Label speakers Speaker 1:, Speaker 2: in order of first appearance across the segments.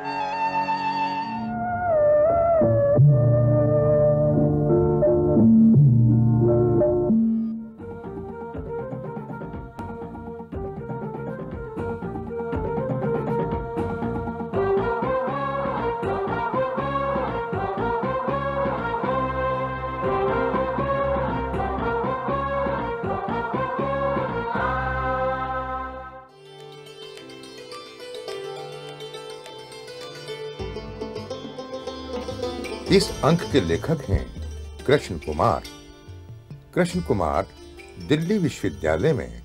Speaker 1: you इस अंक के लेखक हैं कृष्ण कुमार कृष्ण कुमार दिल्ली विश्वविद्यालय में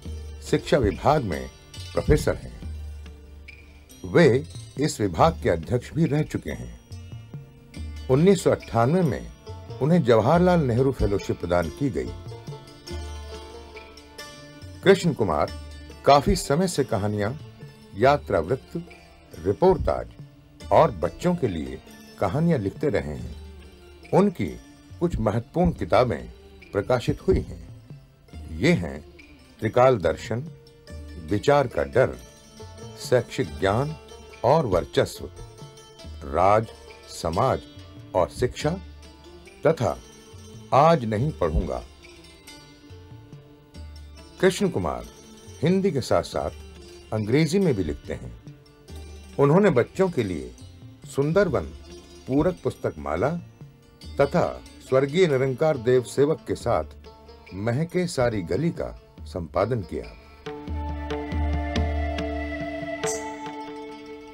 Speaker 1: शिक्षा विभाग में प्रोफेसर हैं वे इस विभाग के अध्यक्ष भी रह चुके हैं उन्नीस में उन्हें जवाहरलाल नेहरू फेलोशिप प्रदान की गई कृष्ण कुमार काफी समय से कहानियां यात्रावृत्त रिपोर्टाज और बच्चों के लिए कहानियां लिखते रहे हैं उनकी कुछ महत्वपूर्ण किताबें प्रकाशित हुई हैं ये हैं त्रिकाल दर्शन विचार का डर शैक्षिक ज्ञान और वर्चस्व राज समाज और शिक्षा तथा आज नहीं पढ़ूंगा कृष्ण कुमार हिंदी के साथ साथ अंग्रेजी में भी लिखते हैं उन्होंने बच्चों के लिए सुंदरवन पूरक पुस्तक माला तथा स्वर्गीय निरंकार देव सेवक के साथ महके सारी गली का संपादन किया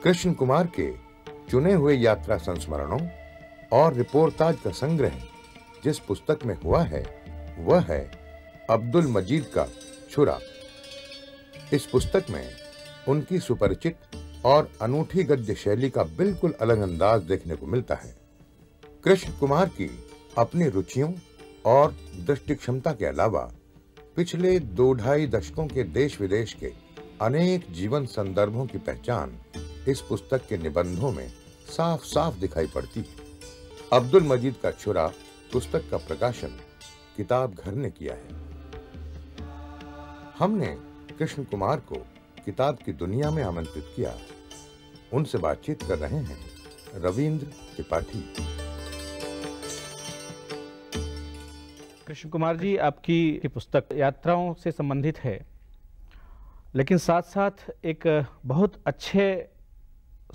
Speaker 1: कृष्ण कुमार के चुने हुए यात्रा संस्मरणों और रिपोर्टाज का संग्रह जिस पुस्तक में हुआ है वह है अब्दुल मजीद का छुरा इस पुस्तक में उनकी सुपरिचित और अनूठी गद्य शैली का बिल्कुल अलग अंदाज देखने को मिलता है कृष्ण कुमार की अपनी रुचियों और दृष्टि क्षमता के अलावा पिछले दो ढाई दशकों के देश विदेश के अनेक जीवन संदर्भों की पहचान इस पुस्तक के निबंधों में साफ साफ दिखाई पड़ती है अब्दुल मजीद का छुरा पुस्तक का प्रकाशन किताब घर ने किया है हमने कृष्ण कुमार को किताब की दुनिया में आमंत्रित किया उनसे बातचीत कर रहे हैं रविंद्र त्रिपाठी
Speaker 2: कृष्ण कुमार जी आपकी पुस्तक यात्राओं से संबंधित है लेकिन साथ साथ एक बहुत अच्छे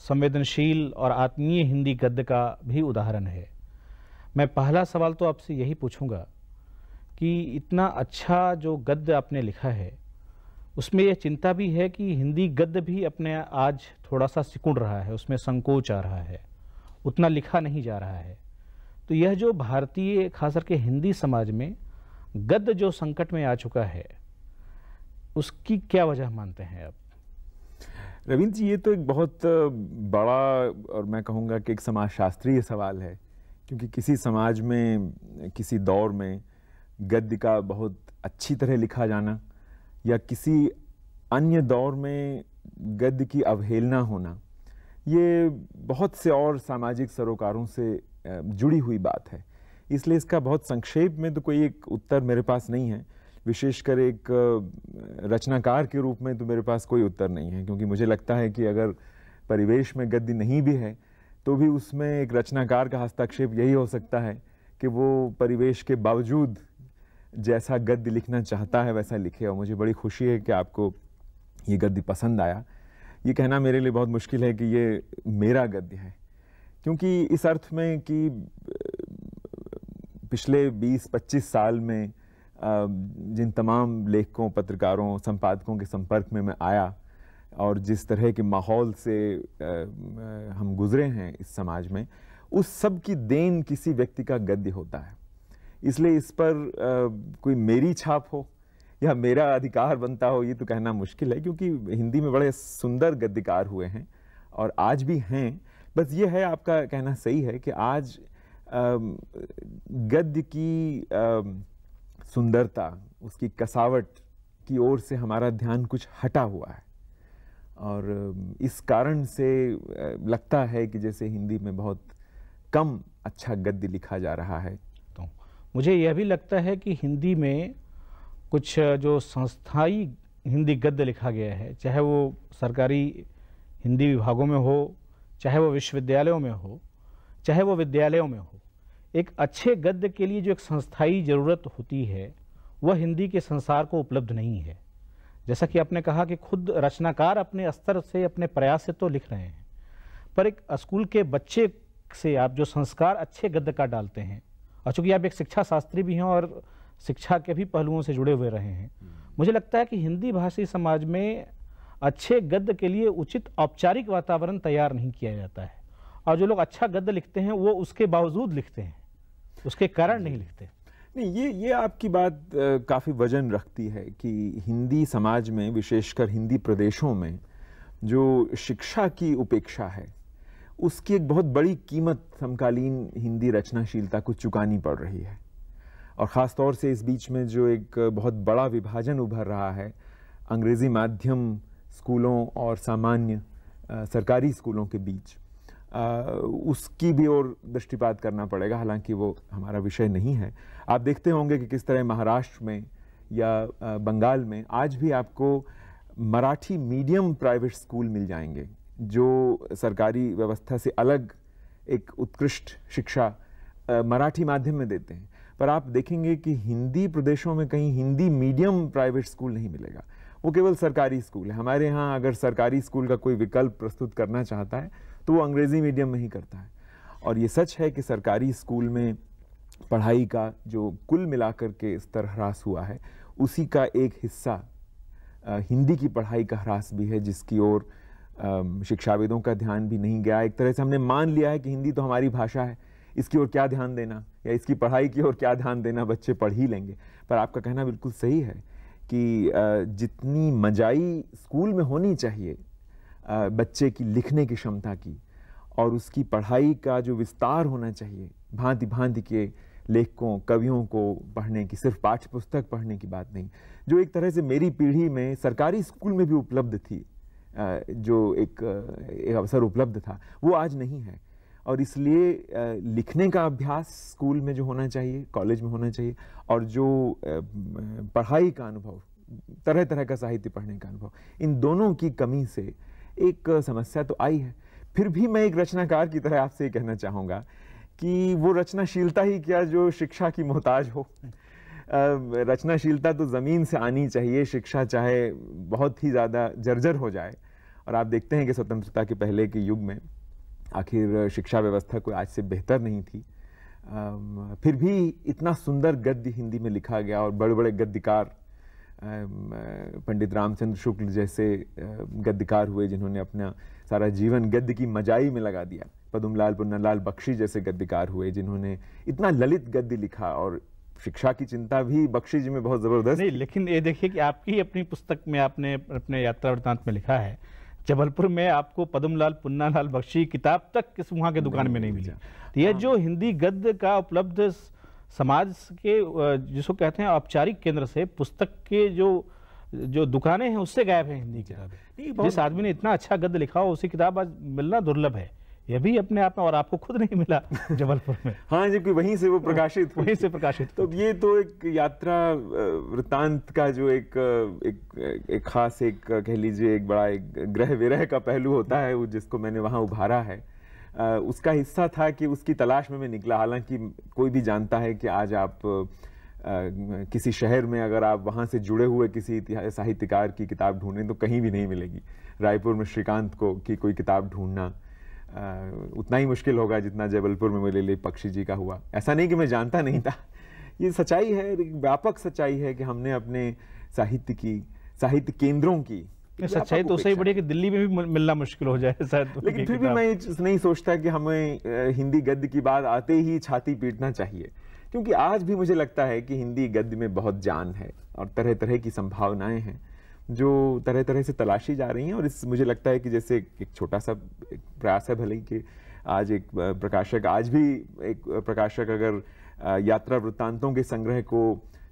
Speaker 2: संवेदनशील और आत्मीय हिंदी गद्य का भी उदाहरण है मैं पहला सवाल तो आपसे यही पूछूंगा कि इतना अच्छा जो गद्य आपने लिखा है उसमें यह चिंता भी है कि हिंदी गद्य भी अपने आज थोड़ा सा सिकुड़ रहा है उसमें संकोच आ रहा है उतना लिखा नहीं जा रहा है तो यह जो भारतीय खास करके हिंदी समाज में गद्य जो संकट में आ चुका है उसकी क्या वजह मानते हैं आप
Speaker 3: रविंद्र जी ये तो एक बहुत बड़ा और मैं कहूँगा कि एक समाज शास्त्रीय सवाल है क्योंकि किसी समाज में किसी दौर में गद्य का बहुत अच्छी तरह लिखा जाना या किसी अन्य दौर में गद्य की अवहेलना होना ये बहुत से और सामाजिक सरोकारों से जुड़ी हुई बात है इसलिए इसका बहुत संक्षेप में तो कोई एक उत्तर मेरे पास नहीं है विशेषकर एक रचनाकार के रूप में तो मेरे पास कोई उत्तर नहीं है क्योंकि मुझे लगता है कि अगर परिवेश में गद्य नहीं भी है तो भी उसमें एक रचनाकार का हस्तक्षेप यही हो सकता है कि वो परिवेश के बावजूद जैसा गद्य लिखना चाहता है वैसा लिखे और मुझे बड़ी खुशी है कि आपको ये गद्य पसंद आया ये कहना मेरे लिए बहुत मुश्किल है कि ये मेरा गद्य है क्योंकि इस अर्थ में कि पिछले 20-25 साल में जिन तमाम लेखकों पत्रकारों संपादकों के संपर्क में मैं आया और जिस तरह के माहौल से हम गुजरे हैं इस समाज में उस सब की देन किसी व्यक्ति का गद्य होता है इसलिए इस पर कोई मेरी छाप हो या मेरा अधिकार बनता हो ये तो कहना मुश्किल है क्योंकि हिंदी में बड़े सुंदर गद्यकार हुए हैं और आज भी हैं बस ये है आपका कहना सही है कि आज गद्य की सुंदरता उसकी कसावट की ओर से हमारा ध्यान कुछ हटा हुआ है और इस कारण से लगता है कि जैसे हिंदी में बहुत कम अच्छा गद्य लिखा जा रहा है तो
Speaker 2: मुझे यह भी लगता है कि हिंदी में कुछ जो संस्थाई हिंदी गद्य लिखा गया है चाहे वो सरकारी हिंदी विभागों में हो चाहे वो विश्वविद्यालयों में हो चाहे वो विद्यालयों में हो एक अच्छे गद्य के लिए जो एक संस्थाई ज़रूरत होती है वह हिंदी के संसार को उपलब्ध नहीं है जैसा कि आपने कहा कि खुद रचनाकार अपने स्तर से अपने प्रयास से तो लिख रहे हैं पर एक स्कूल के बच्चे से आप जो संस्कार अच्छे गद्य का डालते हैं और चूंकि आप एक शिक्षा शास्त्री भी हैं और शिक्षा के भी पहलुओं से जुड़े हुए रहे हैं हम्म। मुझे लगता है कि हिंदी भाषी समाज में अच्छे गद्य के लिए उचित औपचारिक वातावरण तैयार नहीं किया जाता है और जो लोग अच्छा गद्य लिखते हैं वो उसके बावजूद लिखते हैं उसके कारण नहीं लिखते
Speaker 3: नहीं ये ये आपकी बात काफ़ी वजन रखती है कि हिंदी समाज में विशेषकर हिंदी प्रदेशों में जो शिक्षा की उपेक्षा है उसकी एक बहुत बड़ी कीमत समकालीन हिंदी रचनाशीलता को चुकानी पड़ रही है और ख़ास तौर से इस बीच में जो एक बहुत बड़ा विभाजन उभर रहा है अंग्रेज़ी माध्यम स्कूलों और सामान्य सरकारी स्कूलों के बीच उसकी भी और दृष्टिपात करना पड़ेगा हालांकि वो हमारा विषय नहीं है आप देखते होंगे कि किस तरह महाराष्ट्र में या बंगाल में आज भी आपको मराठी मीडियम प्राइवेट स्कूल मिल जाएंगे जो सरकारी व्यवस्था से अलग एक उत्कृष्ट शिक्षा मराठी माध्यम में देते हैं पर आप देखेंगे कि हिंदी प्रदेशों में कहीं हिंदी मीडियम प्राइवेट स्कूल नहीं मिलेगा वो केवल सरकारी स्कूल है हमारे यहाँ अगर सरकारी स्कूल का कोई विकल्प प्रस्तुत करना चाहता है तो वो अंग्रेज़ी मीडियम में ही करता है और ये सच है कि सरकारी स्कूल में पढ़ाई का जो कुल मिलाकर के स्तर ह्रास हुआ है उसी का एक हिस्सा हिंदी की पढ़ाई का ह्रास भी है जिसकी ओर शिक्षाविदों का ध्यान भी नहीं गया एक तरह से हमने मान लिया है कि हिंदी तो हमारी भाषा है इसकी ओर क्या ध्यान देना या इसकी पढ़ाई की ओर क्या ध्यान देना बच्चे पढ़ ही लेंगे पर आपका कहना बिल्कुल सही है कि जितनी मजाई स्कूल में होनी चाहिए बच्चे की लिखने की क्षमता की और उसकी पढ़ाई का जो विस्तार होना चाहिए भांति भांति के लेखकों कवियों को पढ़ने की सिर्फ पाठ्य पुस्तक पढ़ने की बात नहीं जो एक तरह से मेरी पीढ़ी में सरकारी स्कूल में भी उपलब्ध थी जो एक, एक अवसर उपलब्ध था वो आज नहीं है और इसलिए लिखने का अभ्यास स्कूल में जो होना चाहिए कॉलेज में होना चाहिए और जो पढ़ाई का अनुभव तरह तरह का साहित्य पढ़ने का अनुभव इन दोनों की कमी से एक समस्या तो आई है फिर भी मैं एक रचनाकार की तरह आपसे ये कहना चाहूँगा कि वो रचनाशीलता ही क्या जो शिक्षा की मोहताज हो रचनाशीलता तो ज़मीन से आनी चाहिए शिक्षा चाहे बहुत ही ज़्यादा जर्जर हो जाए और आप देखते हैं कि स्वतंत्रता के पहले के युग में आखिर शिक्षा व्यवस्था कोई आज से बेहतर नहीं थी फिर भी इतना सुंदर गद्य हिंदी में लिखा गया और बड़े बड़े गद्यकार पंडित रामचंद्र शुक्ल जैसे गद्यकार हुए जिन्होंने अपना सारा जीवन गद्य की मजाई में लगा दिया पदुमलाल पुन्नालाल बख्शी जैसे गद्यकार हुए जिन्होंने इतना ललित गद्य लिखा और शिक्षा की चिंता भी बख्शी जी में बहुत ज़बरदस्त नहीं लेकिन ये देखिए कि आपकी अपनी पुस्तक में आपने
Speaker 2: अपने यात्रा वृतांत में लिखा है जबलपुर में आपको पदमलाल पुन्नालाल बख्शी किताब तक किस वहाँ के दुकान में नहीं मिली तो यह हाँ। जो हिंदी गद्य का उपलब्ध समाज के जिसको कहते हैं औपचारिक केंद्र से पुस्तक के जो जो दुकानें हैं उससे गायब है हिंदी किताब जिस आदमी ने इतना अच्छा गद्य लिखा हो उसी किताब आज मिलना दुर्लभ है ये भी अपने आप में और आपको खुद नहीं मिला जबलपुर में हाँ
Speaker 3: जी वहीं से वो हाँ, प्रकाशित वहीं से प्रकाशित तो ये तो एक यात्रा वृत्तांत का जो एक एक, एक खास एक कह लीजिए एक बड़ा एक ग्रह विरह का पहलू होता है वो जिसको मैंने वहाँ उभारा है आ, उसका हिस्सा था कि उसकी तलाश में मैं निकला हालांकि कोई भी जानता है कि आज आप आ, किसी शहर में अगर आप वहाँ से जुड़े हुए किसी साहित्यकार की किताब ढूंढें तो कहीं भी नहीं मिलेगी रायपुर में श्रीकांत को की कोई किताब ढूंढना उतना ही मुश्किल होगा जितना जबलपुर में मेरे लिए पक्षी जी का हुआ ऐसा नहीं कि मैं जानता नहीं था ये सच्चाई है व्यापक सच्चाई है कि हमने अपने साहित्य की साहित्य केंद्रों की सच्चाई तो सही बढ़िया
Speaker 2: कि दिल्ली में भी मिलना मुश्किल हो जाए शायद तो लेकिन फिर भी मैं
Speaker 3: नहीं सोचता कि हमें हिंदी गद्य की बात आते ही छाती पीटना चाहिए क्योंकि आज भी मुझे लगता है कि हिंदी गद्य में बहुत जान है और तरह तरह की संभावनाएं हैं जो तरह तरह से तलाशी जा रही हैं और इस मुझे लगता है कि जैसे एक छोटा सा प्रयास है भले ही कि आज एक प्रकाशक आज भी एक प्रकाशक अगर यात्रा वृत्तांतों के संग्रह को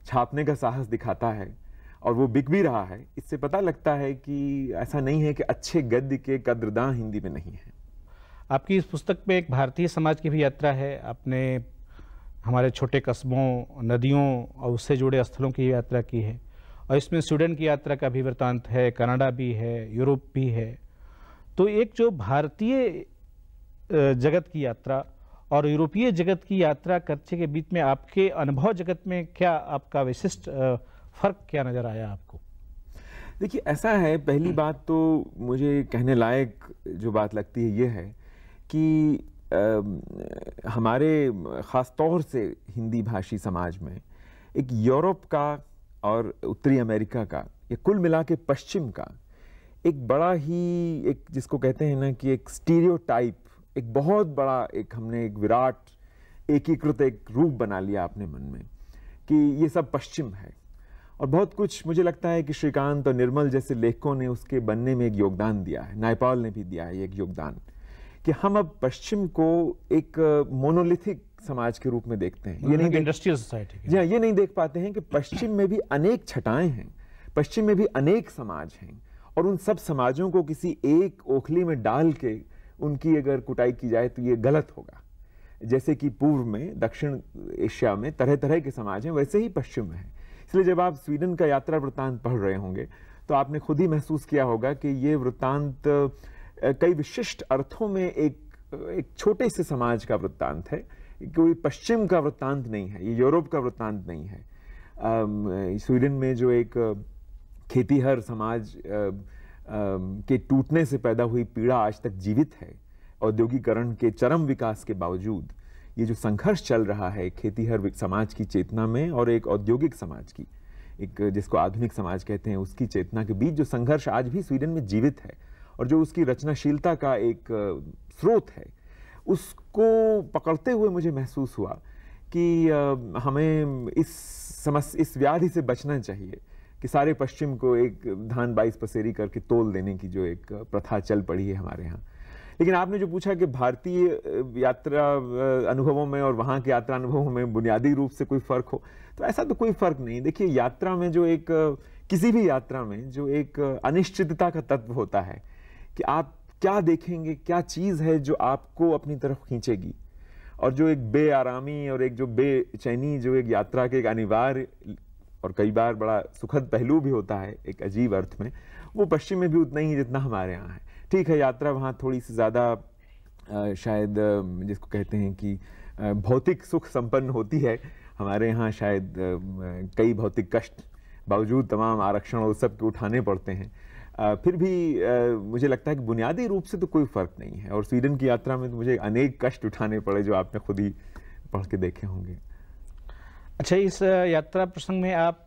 Speaker 3: छापने का साहस दिखाता है और वो बिक भी रहा है इससे पता लगता है कि ऐसा नहीं है कि अच्छे गद्य के कद्रदान हिंदी में नहीं है आपकी
Speaker 2: इस पुस्तक में एक भारतीय समाज की भी यात्रा है आपने हमारे छोटे कस्बों नदियों और उससे जुड़े स्थलों की यात्रा की है और इसमें स्वीडन की यात्रा का भी वृत्तांत है कनाडा भी है यूरोप भी है तो एक जो भारतीय जगत की यात्रा और यूरोपीय जगत की यात्रा करते के बीच में आपके अनुभव जगत में क्या आपका विशिष्ट फ़र्क क्या नज़र आया आपको
Speaker 3: देखिए ऐसा है पहली हम्म। बात तो मुझे कहने लायक जो बात लगती है ये है कि आ, हमारे ख़ास तौर से हिंदी भाषी समाज में एक यूरोप का और उत्तरी अमेरिका का या कुल मिला के पश्चिम का एक बड़ा ही एक जिसको कहते हैं ना कि एक स्टीरियोटाइप एक बहुत बड़ा एक हमने एक विराट एकीकृत एक रूप बना लिया अपने मन में कि ये सब पश्चिम है और बहुत कुछ मुझे लगता है कि श्रीकांत और निर्मल जैसे लेखकों ने उसके बनने में एक योगदान दिया है नायपाल ने भी दिया है एक योगदान कि हम अब पश्चिम को एक मोनोलिथिक समाज के रूप में देखते हैं मतलब ये नहीं
Speaker 2: इंडस्ट्रियल सोसाइटी
Speaker 3: जी हाँ, ये नहीं देख पाते हैं कि पश्चिम में भी अनेक छटाएं हैं पश्चिम में भी अनेक समाज हैं और उन सब समाजों को किसी एक ओखली में डाल के उनकी अगर कुटाई की जाए तो ये गलत होगा जैसे कि पूर्व में दक्षिण एशिया में तरह तरह के समाज हैं वैसे ही पश्चिम में हैं इसलिए जब आप स्वीडन का यात्रा वृत्तांत पढ़ रहे होंगे तो आपने खुद ही महसूस किया होगा कि ये वृत्तांत कई विशिष्ट अर्थों में एक एक छोटे से समाज का वृत्तांत है कोई पश्चिम का वृत्तांत नहीं है ये यूरोप का वृत्तांत नहीं है स्वीडन में जो एक खेतीहर समाज के टूटने से पैदा हुई पीड़ा आज तक जीवित है औद्योगिकरण के चरम विकास के बावजूद ये जो संघर्ष चल रहा है खेतीहर समाज की चेतना में और एक औद्योगिक समाज की एक जिसको आधुनिक समाज कहते हैं उसकी चेतना के बीच जो संघर्ष आज भी स्वीडन में जीवित है और जो उसकी रचनाशीलता का एक स्रोत है उसको पकड़ते हुए मुझे महसूस हुआ कि हमें इस समस्या इस व्याधि से बचना चाहिए कि सारे पश्चिम को एक धान बाईस पसेरी करके तोल देने की जो एक प्रथा चल पड़ी है हमारे यहाँ लेकिन आपने जो पूछा कि भारतीय यात्रा अनुभवों में और वहाँ के यात्रा अनुभवों में बुनियादी रूप से कोई फ़र्क हो तो ऐसा तो कोई फ़र्क नहीं देखिए यात्रा में जो एक किसी भी यात्रा में जो एक अनिश्चितता का तत्व होता है कि आप क्या देखेंगे क्या चीज़ है जो आपको अपनी तरफ खींचेगी और जो एक बेआरामी और एक जो बेचैनी जो एक यात्रा के एक अनिवार्य और कई बार बड़ा सुखद पहलू भी होता है एक अजीब अर्थ में वो पश्चिम में भी उतना ही जितना हमारे यहाँ है ठीक है यात्रा वहाँ थोड़ी सी ज़्यादा शायद जिसको कहते हैं कि भौतिक सुख संपन्न होती है हमारे यहाँ शायद कई भौतिक कष्ट बावजूद तमाम आरक्षण और सब के उठाने पड़ते हैं फिर भी मुझे लगता है कि बुनियादी रूप से तो कोई फ़र्क नहीं है और स्वीडन की यात्रा में तो मुझे अनेक कष्ट उठाने पड़े जो आपने खुद ही पढ़ के देखे होंगे अच्छा इस यात्रा प्रसंग में आप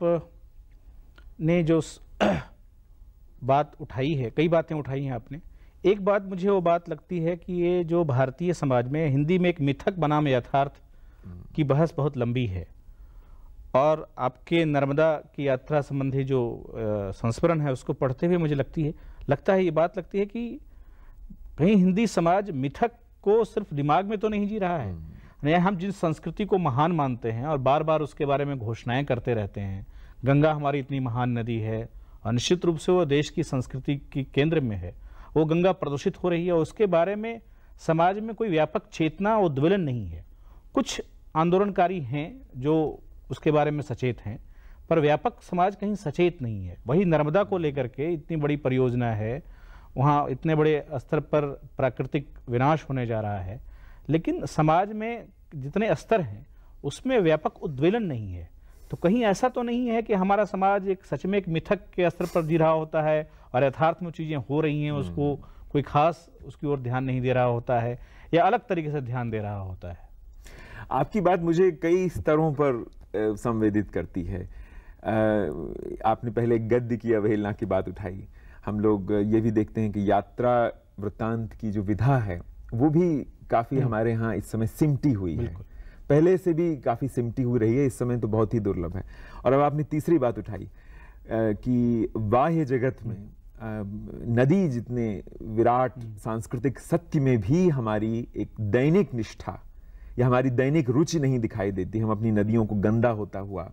Speaker 3: ने जो
Speaker 2: बात उठाई है कई बातें उठाई हैं आपने एक बात मुझे वो बात लगती है कि ये जो भारतीय समाज में हिंदी में एक मिथक बनाम यथार्थ हम्म। की बहस बहुत लंबी है और आपके नर्मदा की यात्रा संबंधी जो संस्मरण है उसको पढ़ते हुए मुझे लगती है लगता है ये बात लगती है कि कहीं हिंदी समाज मिथक को सिर्फ दिमाग में तो नहीं जी रहा है हम्म। हम जिस संस्कृति को महान मानते हैं और बार बार उसके बारे में घोषणाएं करते रहते हैं गंगा हमारी इतनी महान नदी है और निश्चित रूप से वो देश की संस्कृति के केंद्र में है वो गंगा प्रदूषित हो रही है और उसके बारे में समाज में कोई व्यापक चेतना उद्वलन नहीं है कुछ आंदोलनकारी हैं जो उसके बारे में सचेत हैं पर व्यापक समाज कहीं सचेत नहीं है वही नर्मदा को लेकर के इतनी बड़ी परियोजना है वहाँ इतने बड़े स्तर पर प्राकृतिक विनाश होने जा रहा है लेकिन समाज में जितने स्तर हैं उसमें व्यापक उद्वेलन नहीं है तो कहीं ऐसा तो नहीं है कि हमारा समाज एक सच में एक मिथक के स्तर पर जी रहा होता है और यथार्थ में चीज़ें हो रही हैं उसको हम्म। कोई खास उसकी ओर ध्यान नहीं दे रहा होता है या अलग तरीके से ध्यान दे रहा होता है
Speaker 3: आपकी बात मुझे कई स्तरों पर संवेदित करती है आपने पहले गद्य की अवहेलना की बात उठाई हम लोग ये भी देखते हैं कि यात्रा वृत्तांत की जो विधा है वो भी काफ़ी हम्म। हमारे यहाँ इस समय सिमटी हुई है पहले से भी काफ़ी सिमटी हुई रही है इस समय तो बहुत ही दुर्लभ है और अब आपने तीसरी बात उठाई कि बाह्य जगत में नदी जितने विराट हम्म। सांस्कृतिक सत्य में भी हमारी एक दैनिक निष्ठा या हमारी दैनिक रुचि नहीं दिखाई देती हम अपनी नदियों को गंदा होता हुआ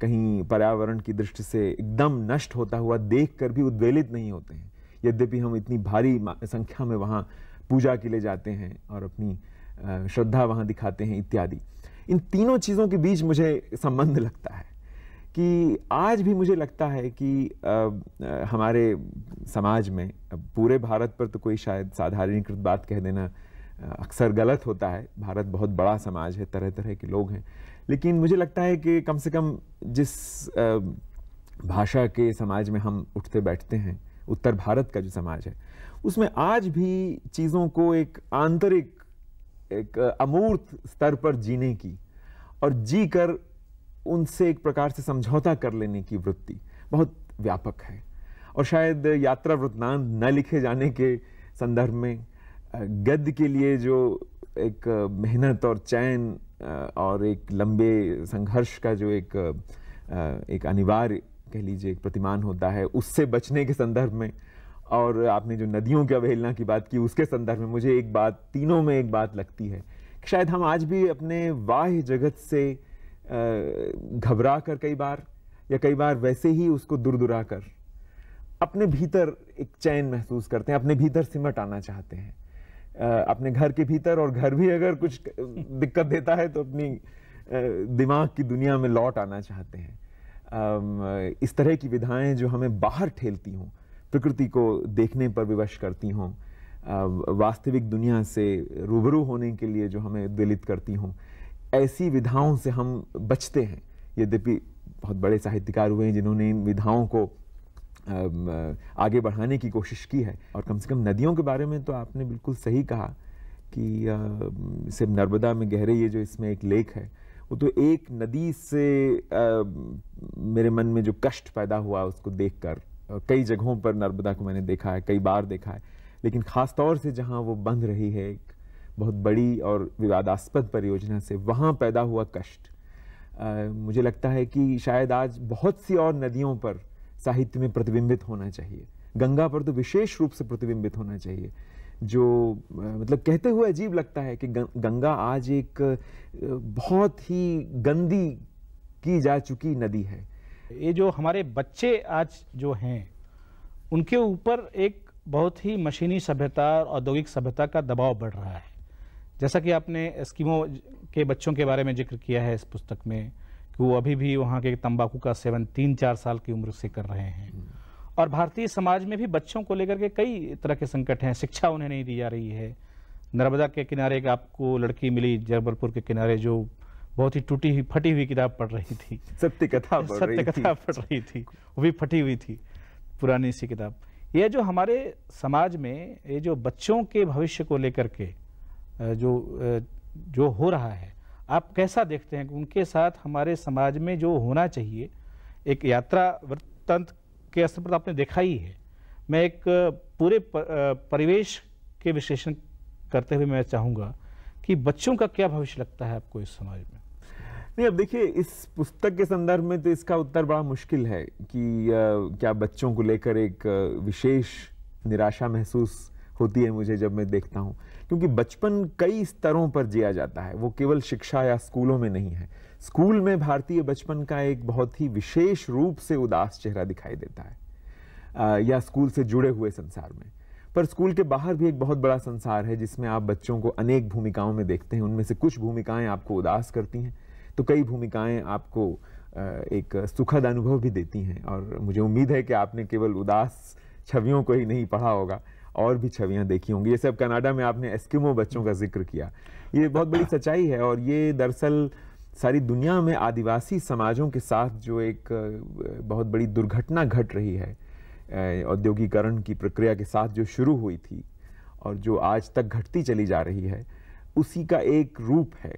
Speaker 3: कहीं पर्यावरण की दृष्टि से एकदम नष्ट होता हुआ देख कर भी उद्वेलित नहीं होते हैं यद्यपि हम इतनी भारी संख्या में वहाँ पूजा के लिए जाते हैं और अपनी श्रद्धा वहाँ दिखाते हैं इत्यादि इन तीनों चीज़ों के बीच मुझे संबंध लगता है कि आज भी मुझे लगता है कि हमारे समाज में पूरे भारत पर तो कोई शायद साधारणीकृत बात कह देना अक्सर गलत होता है भारत बहुत बड़ा समाज है तरह तरह के लोग हैं लेकिन मुझे लगता है कि कम से कम जिस भाषा के समाज में हम उठते बैठते हैं उत्तर भारत का जो समाज है उसमें आज भी चीज़ों को एक आंतरिक एक अमूर्त स्तर पर जीने की और जी कर उनसे एक प्रकार से समझौता कर लेने की वृत्ति बहुत व्यापक है और शायद यात्रा वृत्तांत न लिखे जाने के संदर्भ में गद्य के लिए जो एक मेहनत और चैन और एक लंबे संघर्ष का जो एक एक अनिवार्य कह लीजिए एक प्रतिमान होता है उससे बचने के संदर्भ में और आपने जो नदियों की अवहेलना की बात की उसके संदर्भ में मुझे एक बात तीनों में एक बात लगती है कि शायद हम आज भी अपने वाह्य जगत से घबरा कर कई बार या कई बार वैसे ही उसको दुरदुरा कर अपने भीतर एक चैन महसूस करते हैं अपने भीतर सिमट आना चाहते हैं अपने घर के भीतर और घर भी अगर कुछ दिक्कत देता है तो अपनी दिमाग की दुनिया में लौट आना चाहते हैं इस तरह की विधाएं जो हमें बाहर ठेलती हों प्रकृति को देखने पर विवश करती हों वास्तविक दुनिया से रूबरू होने के लिए जो हमें दिलित करती हों ऐसी विधाओं से हम बचते हैं यद्यपि बहुत बड़े साहित्यकार हुए हैं जिन्होंने इन विधाओं को आगे बढ़ाने की कोशिश की है और कम से कम नदियों के बारे में तो आपने बिल्कुल सही कहा कि सिर्फ नर्मदा में गहरे ये जो इसमें एक लेक है वो तो एक नदी से आ, मेरे मन में जो कष्ट पैदा हुआ उसको देखकर कई जगहों पर नर्मदा को मैंने देखा है कई बार देखा है लेकिन ख़ास तौर से जहाँ वो बंध रही है एक बहुत बड़ी और विवादास्पद परियोजना से वहाँ पैदा हुआ कष्ट आ, मुझे लगता है कि शायद आज बहुत सी और नदियों पर साहित्य में प्रतिबिंबित होना चाहिए गंगा पर तो विशेष रूप से प्रतिबिंबित होना चाहिए जो मतलब कहते हुए अजीब लगता है कि गंगा आज एक बहुत ही गंदी की जा चुकी नदी है
Speaker 2: ये जो हमारे बच्चे आज जो हैं उनके ऊपर एक बहुत ही मशीनी सभ्यता और औद्योगिक सभ्यता का दबाव बढ़ रहा है जैसा कि आपने स्कीमों के बच्चों के बारे में जिक्र किया है इस पुस्तक में वो अभी भी वहाँ के तंबाकू का सेवन तीन चार साल की उम्र से कर रहे हैं और भारतीय समाज में भी बच्चों को लेकर के कई तरह के संकट हैं शिक्षा उन्हें नहीं दी जा रही है नर्मदा के किनारे एक आपको लड़की मिली जबलपुर के किनारे जो बहुत ही टूटी हुई फटी हुई किताब पढ़ रही थी
Speaker 3: सत्य कथा सत्य कथा
Speaker 2: पढ़ रही थी वो भी फटी हुई थी पुरानी सी किताब ये जो हमारे समाज में ये जो बच्चों के भविष्य को लेकर के जो जो हो रहा है आप कैसा देखते हैं कि उनके साथ हमारे समाज में जो होना चाहिए एक यात्रा वृत्तंत्र के स्तर पर तो आपने देखा ही है मैं एक पूरे परिवेश के विश्लेषण करते हुए मैं चाहूँगा कि बच्चों का क्या भविष्य लगता है आपको इस समाज में
Speaker 3: नहीं अब देखिए इस पुस्तक के संदर्भ में तो इसका उत्तर बड़ा मुश्किल है कि आ, क्या बच्चों को लेकर एक विशेष निराशा महसूस होती है मुझे जब मैं देखता हूँ क्योंकि बचपन कई स्तरों पर जिया जाता है वो केवल शिक्षा या स्कूलों में नहीं है स्कूल में भारतीय बचपन का एक बहुत ही विशेष रूप से उदास चेहरा दिखाई देता है आ, या स्कूल से जुड़े हुए संसार में पर स्कूल के बाहर भी एक बहुत बड़ा संसार है जिसमें आप बच्चों को अनेक भूमिकाओं में देखते हैं उनमें से कुछ भूमिकाएं आपको उदास करती हैं तो कई भूमिकाएं आपको एक सुखद अनुभव भी देती हैं और मुझे उम्मीद है कि आपने केवल उदास छवियों को ही नहीं पढ़ा होगा और भी छवियाँ देखी होंगी जैसे अब कनाडा में आपने एस्किमो बच्चों का जिक्र किया ये बहुत बड़ी सच्चाई है और ये दरअसल सारी दुनिया में आदिवासी समाजों के साथ जो एक बहुत बड़ी दुर्घटना घट रही है औद्योगिकरण की प्रक्रिया के साथ जो शुरू हुई थी और जो आज तक घटती चली जा रही है उसी का एक रूप है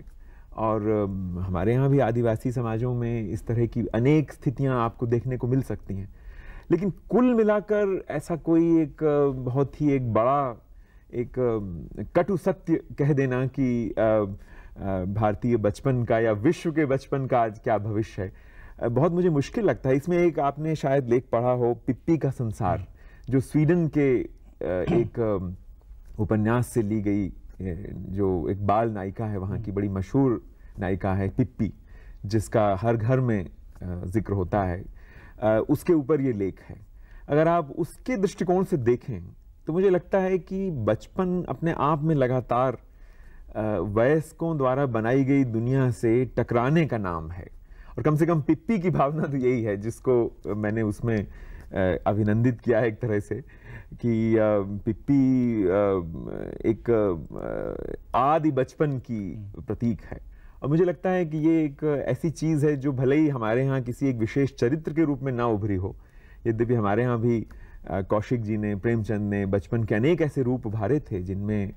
Speaker 3: और हमारे यहाँ भी आदिवासी समाजों में इस तरह की अनेक स्थितियाँ आपको देखने को मिल सकती हैं लेकिन कुल मिलाकर ऐसा कोई एक बहुत ही एक बड़ा एक कटु सत्य कह देना कि भारतीय बचपन का या विश्व के बचपन का आज क्या भविष्य है बहुत मुझे मुश्किल लगता है इसमें एक आपने शायद लेख पढ़ा हो पिप्पी का संसार जो स्वीडन के एक उपन्यास से ली गई जो एक बाल नायिका है वहाँ की बड़ी मशहूर नायिका है पिप्पी जिसका हर घर में जिक्र होता है उसके ऊपर ये लेख है अगर आप उसके दृष्टिकोण से देखें तो मुझे लगता है कि बचपन अपने आप में लगातार वयस्कों द्वारा बनाई गई दुनिया से टकराने का नाम है और कम से कम पिप्पी की भावना तो यही है जिसको मैंने उसमें अभिनंदित किया है एक तरह से कि पिप्पी एक आदि बचपन की हम्म। प्रतीक है और मुझे लगता है कि ये एक ऐसी चीज़ है जो भले ही हमारे यहाँ किसी एक विशेष चरित्र के रूप में ना उभरी हो यद्यपि हमारे यहाँ भी कौशिक जी ने प्रेमचंद ने बचपन के अनेक ऐसे रूप उभारे थे जिनमें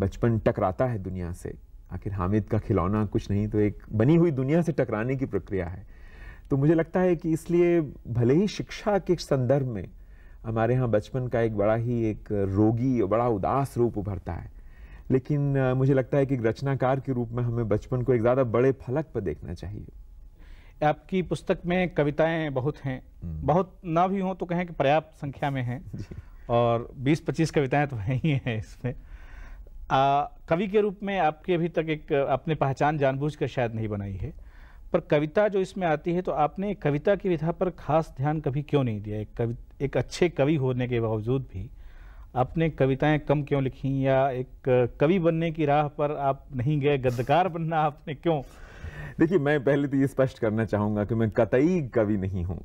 Speaker 3: बचपन टकराता है दुनिया से आखिर हामिद का खिलौना कुछ नहीं तो एक बनी हुई दुनिया से टकराने की प्रक्रिया है तो मुझे लगता है कि इसलिए भले ही शिक्षा के संदर्भ में हमारे यहाँ बचपन का एक बड़ा ही एक रोगी और बड़ा उदास रूप उभरता है लेकिन मुझे लगता है कि रचनाकार के रूप में हमें बचपन को एक ज़्यादा बड़े फलक पर देखना चाहिए
Speaker 2: आपकी पुस्तक में कविताएं बहुत हैं हम्म। बहुत ना भी हों तो कहें कि पर्याप्त संख्या में हैं और 20-25 कविताएं तो हैं ही हैं इसमें आ, कवि के रूप में आपकी अभी तक एक आपने पहचान जानबूझकर शायद नहीं बनाई है पर कविता जो इसमें आती है तो आपने कविता की विधा पर खास ध्यान कभी क्यों नहीं दिया एक कवि एक अच्छे कवि होने के बावजूद भी आपने कविताएं कम क्यों लिखी या एक कवि बनने की राह पर आप नहीं गए गद्दकार बनना आपने क्यों
Speaker 3: देखिए मैं पहले तो ये स्पष्ट करना चाहूँगा कि मैं कतई कवि नहीं हूँ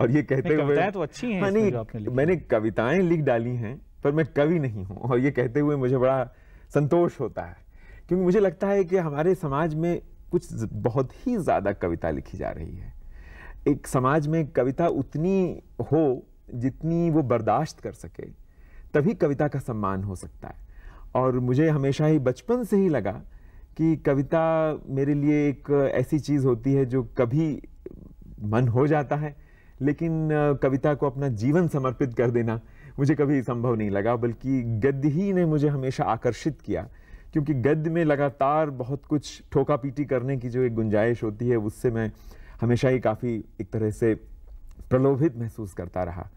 Speaker 3: और ये कहते हुए तो अच्छी हैं हाँ, मैंने मैंने कविताएं लिख डाली हैं पर मैं कवि नहीं हूँ और ये कहते हुए मुझे बड़ा संतोष होता है क्योंकि मुझे लगता है कि हमारे समाज में कुछ बहुत ही ज़्यादा कविता लिखी जा रही है एक समाज में कविता उतनी हो जितनी वो बर्दाश्त कर सके तभी कविता का सम्मान हो सकता है और मुझे हमेशा ही बचपन से ही लगा कि कविता मेरे लिए एक ऐसी चीज़ होती है जो कभी मन हो जाता है लेकिन कविता को अपना जीवन समर्पित कर देना मुझे कभी संभव नहीं लगा बल्कि गद्य ही ने मुझे हमेशा आकर्षित किया क्योंकि गद्य में लगातार बहुत कुछ ठोका पीटी करने की जो एक गुंजाइश होती है उससे मैं हमेशा ही काफ़ी एक तरह से प्रलोभित महसूस करता रहा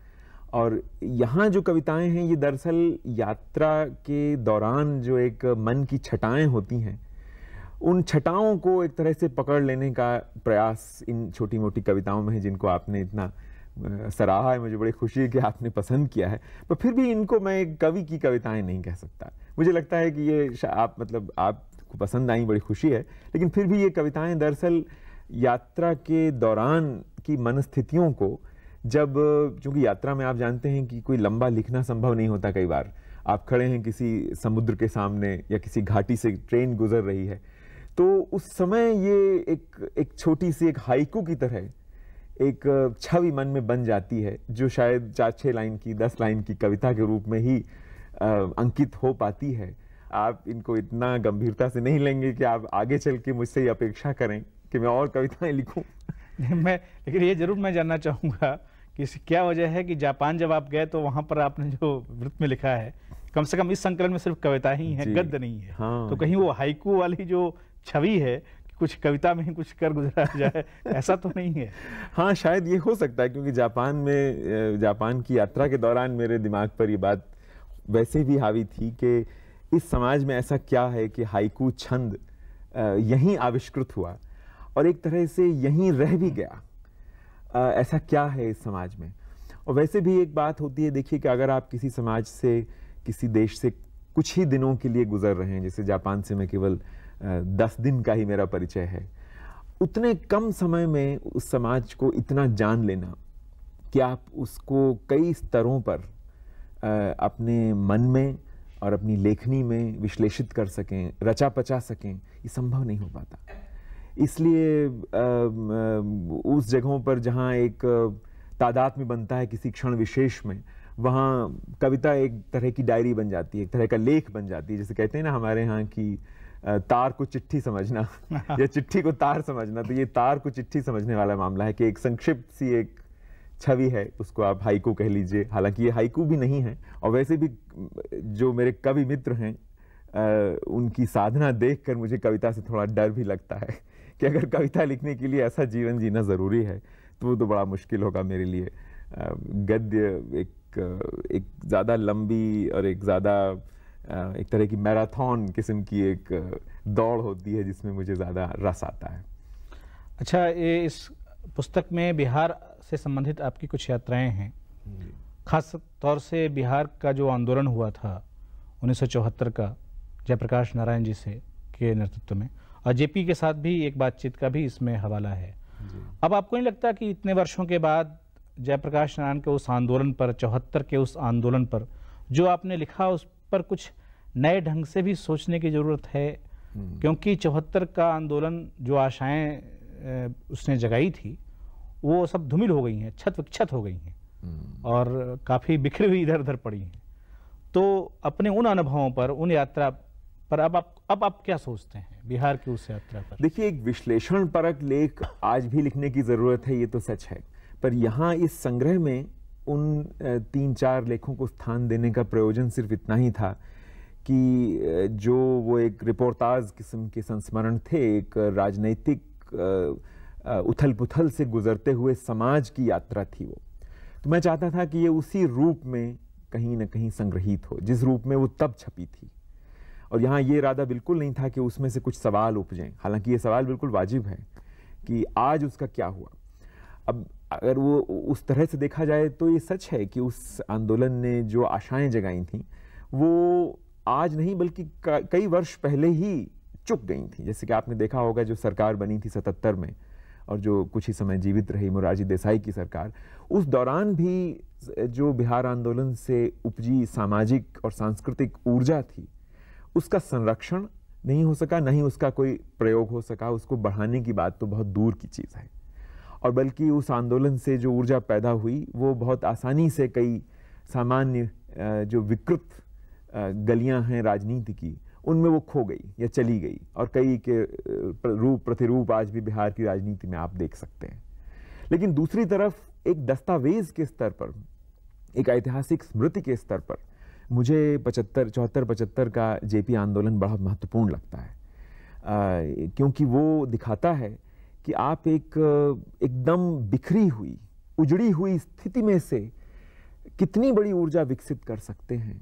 Speaker 3: और यहाँ जो कविताएं हैं ये दरअसल यात्रा के दौरान जो एक मन की छटाएं होती हैं उन छटाओं को एक तरह से पकड़ लेने का प्रयास इन छोटी मोटी कविताओं में है जिनको आपने इतना सराहा है मुझे बड़ी खुशी है कि आपने पसंद किया है पर फिर भी इनको मैं एक कवि की कविताएं नहीं कह सकता मुझे लगता है कि ये आप मतलब आपको पसंद आई बड़ी खुशी है लेकिन फिर भी ये कविताएं दरअसल यात्रा के दौरान की मनस्थितियों को जब चूँकि यात्रा में आप जानते हैं कि कोई लंबा लिखना संभव नहीं होता कई बार आप खड़े हैं किसी समुद्र के सामने या किसी घाटी से ट्रेन गुजर रही है तो उस समय ये एक एक छोटी सी एक हाइकू की तरह एक छवि मन में बन जाती है जो शायद चार छः लाइन की दस लाइन की कविता के रूप में ही आ, अंकित हो पाती है आप इनको इतना गंभीरता से नहीं लेंगे कि आप आगे चल के मुझसे ये अपेक्षा करें कि मैं और कविताएं लिखूं
Speaker 2: मैं लेकिन ये जरूर मैं जानना चाहूँगा कि क्या वजह है कि जापान जब आप गए तो वहाँ पर आपने जो वृत्त में लिखा है कम से कम इस संकलन में सिर्फ कविता ही है गद्द नहीं है
Speaker 3: हाँ। तो कहीं वो हाइकू वाली जो छवि है कुछ कविता में ही कुछ कर गुजरा जाए ऐसा तो नहीं है हाँ शायद ये हो सकता है क्योंकि जापान में जापान की यात्रा के दौरान मेरे दिमाग पर ये बात वैसे भी हावी थी कि इस समाज में ऐसा क्या है कि हाइकू छंद यहीं आविष्कृत हुआ और एक तरह से यहीं रह भी गया आ, ऐसा क्या है इस समाज में और वैसे भी एक बात होती है देखिए कि अगर आप किसी समाज से किसी देश से कुछ ही दिनों के लिए गुजर रहे हैं जैसे जापान से मैं केवल दस दिन का ही मेरा परिचय है उतने कम समय में उस समाज को इतना जान लेना कि आप उसको कई स्तरों पर अपने मन में और अपनी लेखनी में विश्लेषित कर सकें रचा पचा सकें ये संभव नहीं हो पाता इसलिए उस जगहों पर जहाँ एक तादाद में बनता है किसी क्षण विशेष में वहाँ कविता एक तरह की डायरी बन जाती है एक तरह का लेख बन जाती है जैसे कहते हैं ना हमारे यहाँ की तार को चिट्ठी समझना या चिट्ठी को तार समझना तो ये तार को चिट्ठी समझने वाला मामला है कि एक संक्षिप्त सी एक छवि है उसको आप हाइकू कह लीजिए हालांकि ये हाइकू भी नहीं है और वैसे भी जो मेरे कवि मित्र हैं उनकी साधना देखकर मुझे कविता से थोड़ा डर भी लगता है कि अगर कविता लिखने के लिए ऐसा जीवन जीना ज़रूरी है तो वो तो बड़ा मुश्किल होगा मेरे लिए गद्य एक एक ज़्यादा लंबी और एक ज़्यादा एक तरह की मैराथन किस्म की एक दौड़ होती है जिसमें मुझे ज़्यादा रस आता है अच्छा ये
Speaker 2: इस पुस्तक में बिहार से संबंधित आपकी कुछ यात्राएं हैं खास तौर से बिहार का जो आंदोलन हुआ था उन्नीस का जयप्रकाश नारायण जी से के नेतृत्व में और जेपी के साथ भी एक बातचीत का भी इसमें हवाला है अब आपको नहीं लगता कि इतने वर्षों के बाद जयप्रकाश नारायण के उस आंदोलन पर चौहत्तर के उस आंदोलन पर जो आपने लिखा उस पर कुछ नए ढंग से भी सोचने की ज़रूरत है हम्म। क्योंकि चौहत्तर का आंदोलन जो आशाएं उसने जगाई थी वो सब धुमिल हो गई हैं छत विक्षत हो गई हैं हम्म। और काफ़ी बिखरी हुई इधर उधर पड़ी हैं तो अपने उन अनुभवों पर उन यात्रा पर अब आप अब आप क्या सोचते हैं बिहार की उस यात्रा पर
Speaker 3: देखिए एक विश्लेषण परक लेख आज भी लिखने की ज़रूरत है ये तो सच है पर यहाँ इस संग्रह में उन तीन चार लेखों को स्थान देने का प्रयोजन सिर्फ इतना ही था कि जो वो एक रिपोर्टाज किस्म के संस्मरण थे एक राजनैतिक उथल पुथल से गुजरते हुए समाज की यात्रा थी वो तो मैं चाहता था कि ये उसी रूप में कहीं ना कहीं संग्रहित हो जिस रूप में वो तब छपी थी और यहाँ ये इरादा बिल्कुल नहीं था कि उसमें से कुछ सवाल उपजें हालांकि ये सवाल बिल्कुल वाजिब है कि आज उसका क्या हुआ अब अगर वो उस तरह से देखा जाए तो ये सच है कि उस आंदोलन ने जो आशाएं जगाई थीं वो आज नहीं बल्कि कई वर्ष पहले ही चुक गई थी जैसे कि आपने देखा होगा जो सरकार बनी थी सतहत्तर में और जो कुछ ही समय जीवित रही मोरारजी देसाई की सरकार उस दौरान भी जो बिहार आंदोलन से उपजी सामाजिक और सांस्कृतिक ऊर्जा थी उसका संरक्षण नहीं हो सका नहीं उसका कोई प्रयोग हो सका उसको बढ़ाने की बात तो बहुत दूर की चीज़ है और बल्कि उस आंदोलन से जो ऊर्जा पैदा हुई वो बहुत आसानी से कई सामान्य जो विकृत गलियां हैं राजनीति की उनमें वो खो गई या चली गई और कई के रूप प्रतिरूप आज भी बिहार की राजनीति में आप देख सकते हैं लेकिन दूसरी तरफ एक दस्तावेज के स्तर पर एक ऐतिहासिक स्मृति के स्तर पर मुझे पचहत्तर चौहत्तर पचहत्तर का जेपी आंदोलन बड़ा महत्वपूर्ण लगता है आ, क्योंकि वो दिखाता है कि आप एक एकदम बिखरी हुई उजड़ी हुई स्थिति में से कितनी बड़ी ऊर्जा विकसित कर सकते हैं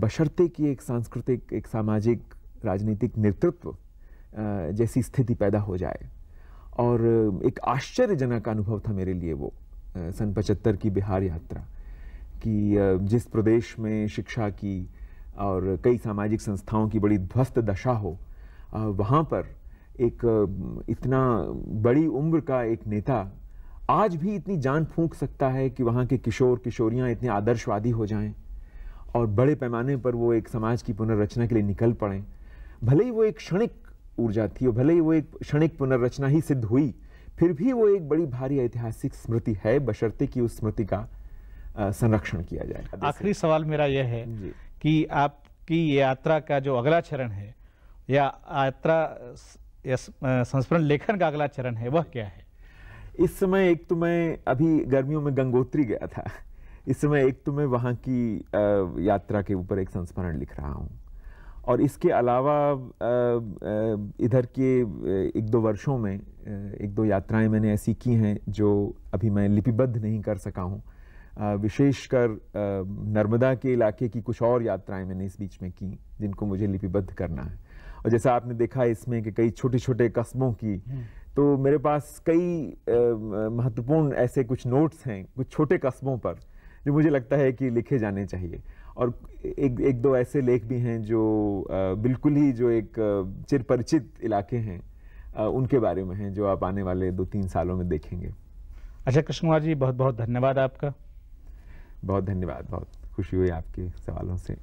Speaker 3: बशर्ते कि एक सांस्कृतिक एक सामाजिक राजनीतिक नेतृत्व जैसी स्थिति पैदा हो जाए और एक आश्चर्यजनक अनुभव था मेरे लिए वो सन पचहत्तर की बिहार यात्रा कि जिस प्रदेश में शिक्षा की और कई सामाजिक संस्थाओं की बड़ी ध्वस्त दशा हो वहाँ पर एक इतना बड़ी उम्र का एक नेता आज भी इतनी जान फूंक सकता है कि वहाँ के किशोर किशोरियाँ इतने आदर्शवादी हो जाएं और बड़े पैमाने पर वो एक समाज की पुनर्रचना के लिए निकल पड़ें भले ही वो एक क्षणिक ऊर्जा थी और भले ही वो एक क्षणिक पुनर्रचना ही सिद्ध हुई फिर भी वो एक बड़ी भारी ऐतिहासिक स्मृति है बशर्ते कि उस स्मृति का संरक्षण किया जाए
Speaker 2: आखिरी सवाल मेरा यह है कि आपकी यात्रा का जो अगला चरण है या यात्रा संस्मरण लेखन का अगला चरण है वह क्या है
Speaker 3: इस समय एक तो मैं अभी गर्मियों में गंगोत्री गया था इस समय एक तो मैं वहाँ की यात्रा के ऊपर एक संस्मरण लिख रहा हूँ और इसके अलावा इधर के एक दो वर्षों में एक दो यात्राएं मैंने ऐसी की हैं जो अभी मैं लिपिबद्ध नहीं कर सका हूँ विशेषकर नर्मदा के इलाके की कुछ और यात्राएं मैंने इस बीच में की जिनको मुझे लिपिबद्ध करना है और जैसा आपने देखा इसमें कि कई छोटे छोटे कस्बों की हम्म। तो मेरे पास कई महत्वपूर्ण ऐसे कुछ नोट्स हैं कुछ छोटे कस्बों पर जो मुझे लगता है कि लिखे जाने चाहिए और एक एक दो ऐसे लेख भी हैं जो बिल्कुल ही जो एक चिरपरिचित इलाके हैं उनके बारे में हैं जो आप आने वाले दो तीन सालों में देखेंगे
Speaker 2: अच्छा कृष्ण कुमार जी बहुत बहुत धन्यवाद आपका
Speaker 3: बहुत धन्यवाद बहुत खुशी हुई आपके सवालों से